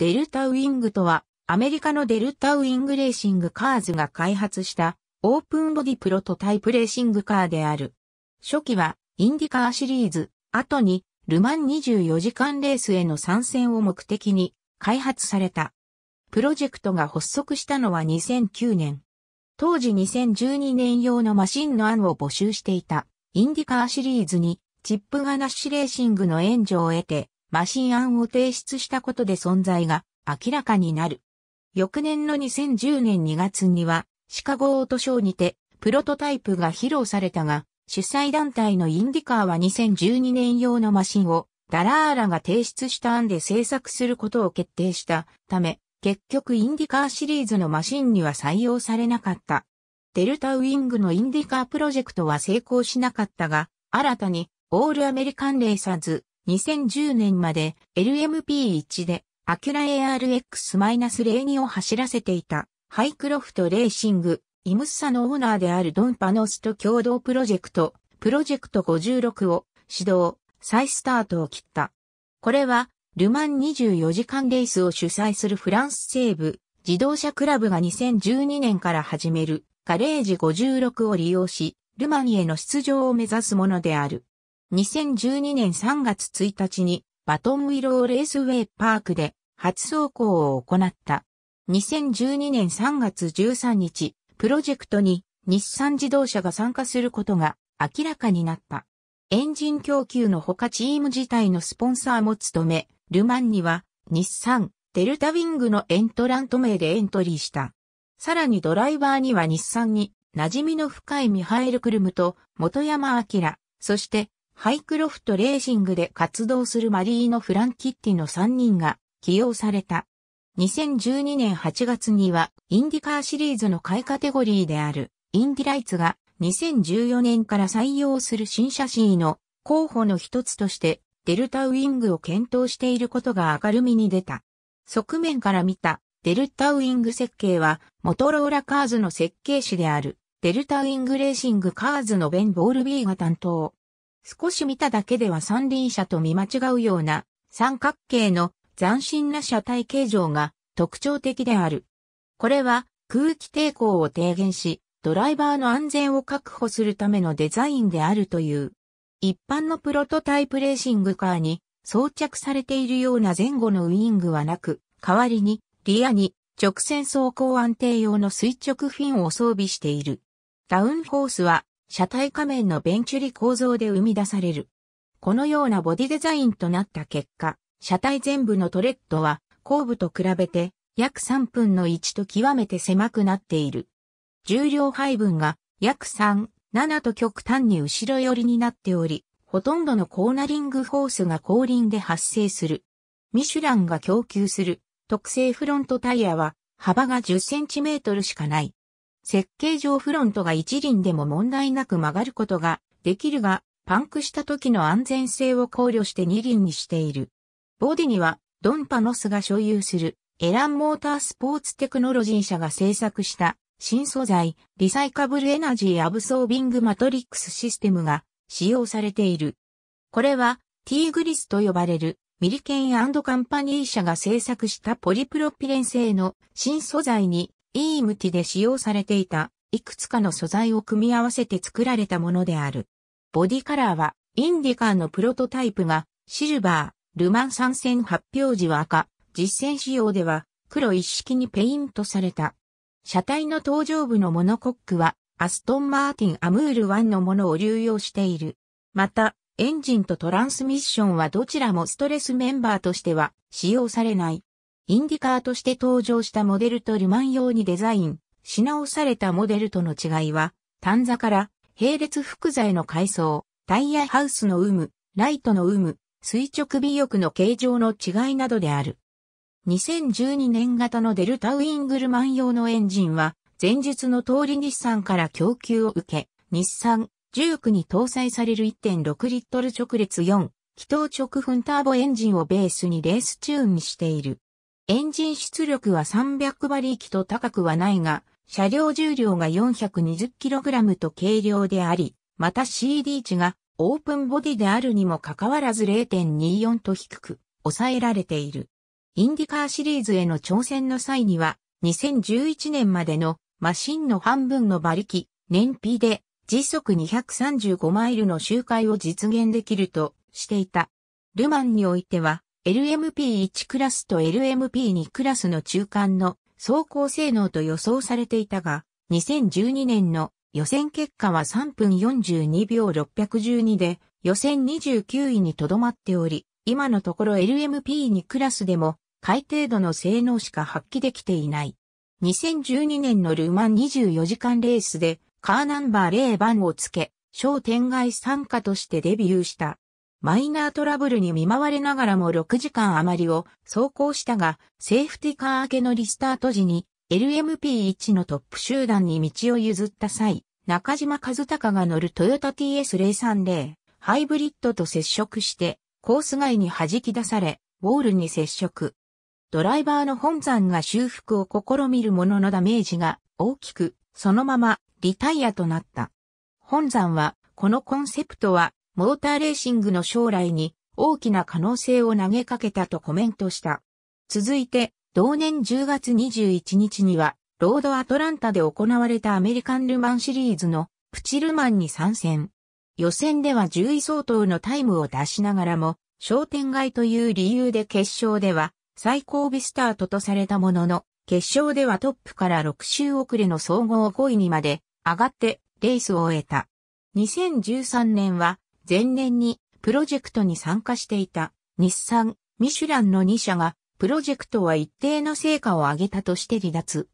デルタウィングとは、アメリカのデルタウィングレーシングカーズが開発したオープンボディプロトタイプレーシングカーである。初期はインディカーシリーズ、後にルマン24時間レースへの参戦を目的に開発された。プロジェクトが発足したのは2009年。当時2012年用のマシンの案を募集していたインディカーシリーズにチップガナッシュレーシングの援助を得てマシン案を提出したことで存在が明らかになる。翌年の2010年2月には、シカゴオートショーにて、プロトタイプが披露されたが、主催団体のインディカーは2012年用のマシンを、ダラーラが提出した案で制作することを決定したため、結局インディカーシリーズのマシンには採用されなかった。デルタウィングのインディカープロジェクトは成功しなかったが、新たにオールアメリカンレーサーズ2010年まで LMP1 でアキュラ ARX-02 を走らせていたハイクロフトレーシング、イムッサのオーナーであるドン・パノスと共同プロジェクト、プロジェクト56を指導、再スタートを切った。これは、ルマン24時間レースを主催するフランス西部自動車クラブが2012年から始めるガレージ56を利用し、ルマンへの出場を目指すものである。2012年3月1日にバトンウィローレースウェイパークで初走行を行った。2012年3月13日、プロジェクトに日産自動車が参加することが明らかになった。エンジン供給のほかチーム自体のスポンサーも務め、ルマンには日産、デルタウィングのエントラント名でエントリーした。さらにドライバーには日産に馴染みの深いミハエル・クルムと元山明、そしてハイクロフトレーシングで活動するマリーノ・フランキッティの3人が起用された。2012年8月にはインディカーシリーズの買いカテゴリーであるインディライツが2014年から採用する新車真の候補の一つとしてデルタウィングを検討していることが明るみに出た。側面から見たデルタウィング設計はモトローラカーズの設計士であるデルタウィングレーシングカーズのベン・ボールビーが担当。少し見ただけでは三輪車と見間違うような三角形の斬新な車体形状が特徴的である。これは空気抵抗を低減し、ドライバーの安全を確保するためのデザインであるという。一般のプロトタイプレーシングカーに装着されているような前後のウィングはなく、代わりにリアに直線走行安定用の垂直フィンを装備している。ダウンフォースは車体仮面のベンチュリ構造で生み出される。このようなボディデザインとなった結果、車体全部のトレッドは後部と比べて約3分の1と極めて狭くなっている。重量配分が約3、7と極端に後ろ寄りになっており、ほとんどのコーナリングホースが後輪で発生する。ミシュランが供給する特製フロントタイヤは幅が1 0トルしかない。設計上フロントが一輪でも問題なく曲がることができるが、パンクした時の安全性を考慮して二輪にしている。ボディには、ドンパノスが所有する、エランモータースポーツテクノロジー社が制作した、新素材、リサイカブルエナジーアブソービングマトリックスシステムが使用されている。これは、ティーグリスと呼ばれる、ミリケンカンパニー社が制作したポリプロピレン製の新素材にイームティで使用されていた、いくつかの素材を組み合わせて作られたものである。ボディカラーは、インディカーのプロトタイプが、シルバー、ルマン参戦発表時は赤、実践仕様では、黒一式にペイントされた。車体の登場部のモノコックは、アストンマーティンアムール1のものを流用している。また、エンジンとトランスミッションはどちらもストレスメンバーとしては使用されない。インディカーとして登場したモデルとリマン用にデザイン、し直されたモデルとの違いは、単座から並列複材の階層、タイヤハウスの有無、ライトの有無、垂直尾翼の形状の違いなどである。2012年型のデルタウィングルマン用のエンジンは、前述の通り日産から供給を受け、日産、重区に搭載される1.6リットル直列4、気筒直噴ターボエンジンをベースにレースチューンにしている。エンジン出力は300馬力と高くはないが、車両重量が 420kg と軽量であり、また CD 値がオープンボディであるにもかかわらず0.24と低く抑えられている。インディカーシリーズへの挑戦の際には、2011年までのマシンの半分の馬力、燃費で時速235マイルの周回を実現できるとしていた。ルマンにおいては LMP1 クラスと LMP2 クラスの中間の走行性能と予想されていたが、2012年の予選結果は3分42秒612で予選29位にとどまっており、今のところ LMP2 クラスでも改程度の性能しか発揮できていない。2012年のルーマン24時間レースでカーナンバー0番をつけ、商店街参加としてデビューした。マイナートラブルに見舞われながらも6時間余りを走行したが、セーフティカー明けのリスタート時に LMP1 のトップ集団に道を譲った際、中島和孝が乗るトヨタ TS030 ハイブリッドと接触してコース外に弾き出され、ウォールに接触。ドライバーの本山が修復を試みるもののダメージが大きく、そのままリタイアとなった。本山は、このコンセプトはモーターレーシングの将来に大きな可能性を投げかけたとコメントした。続いて、同年10月21日には、ロードアトランタで行われたアメリカンルマンシリーズのプチルマンに参戦。予選では10位相当のタイムを出しながらも、商店街という理由で決勝では最後尾スタートとされたものの、決勝ではトップから6周遅れの総合5位にまで上がってレースを終えた。2013年は前年にプロジェクトに参加していた日産、ミシュランの2社がプロジェクトは一定の成果を上げたとして離脱。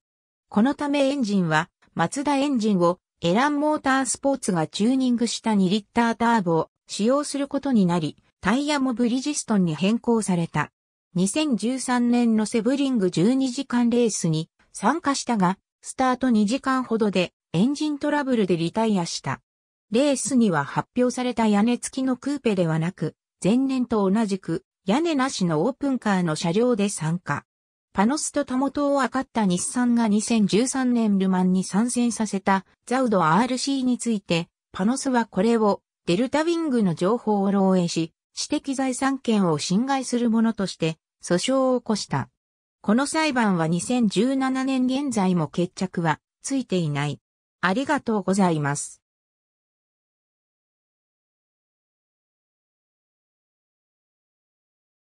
このためエンジンはマツダエンジンをエランモータースポーツがチューニングした2リッターターボを使用することになり、タイヤもブリヂストンに変更された。2013年のセブリング12時間レースに参加したが、スタート2時間ほどでエンジントラブルでリタイアした。レースには発表された屋根付きのクーペではなく、前年と同じく屋根なしのオープンカーの車両で参加。パノスとたもとを分かった日産が2013年ルマンに参戦させたザウド RC について、パノスはこれをデルタウィングの情報を漏洩し、私的財産権を侵害するものとして訴訟を起こした。この裁判は2017年現在も決着はついていない。ありがとうございます。